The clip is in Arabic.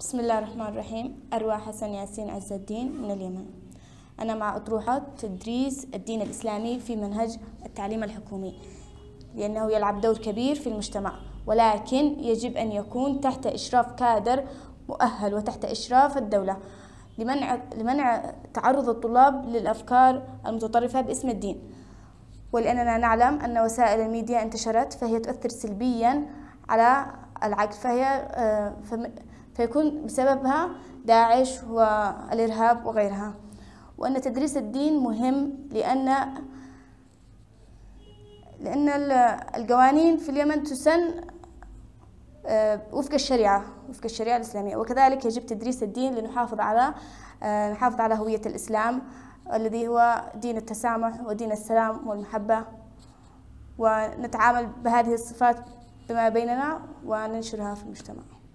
بسم الله الرحمن الرحيم أروى حسن ياسين عز الدين من اليمن أنا مع أطروحة تدريس الدين الإسلامي في منهج التعليم الحكومي لأنه يلعب دور كبير في المجتمع ولكن يجب أن يكون تحت إشراف كادر مؤهل وتحت إشراف الدولة لمنع, لمنع تعرض الطلاب للأفكار المتطرفة باسم الدين ولأننا نعلم أن وسائل الميديا انتشرت فهي تؤثر سلبيا على العقل فهي آه، فيكون بسببها داعش والإرهاب وغيرها وأن تدريس الدين مهم لأن لأن القوانين في اليمن تسن آه، وفق الشريعة وفق الشريعة الإسلامية وكذلك يجب تدريس الدين لنحافظ على آه، نحافظ على هوية الإسلام الذي هو دين التسامح ودين السلام والمحبة ونتعامل بهذه الصفات بما بيننا وننشرها في المجتمع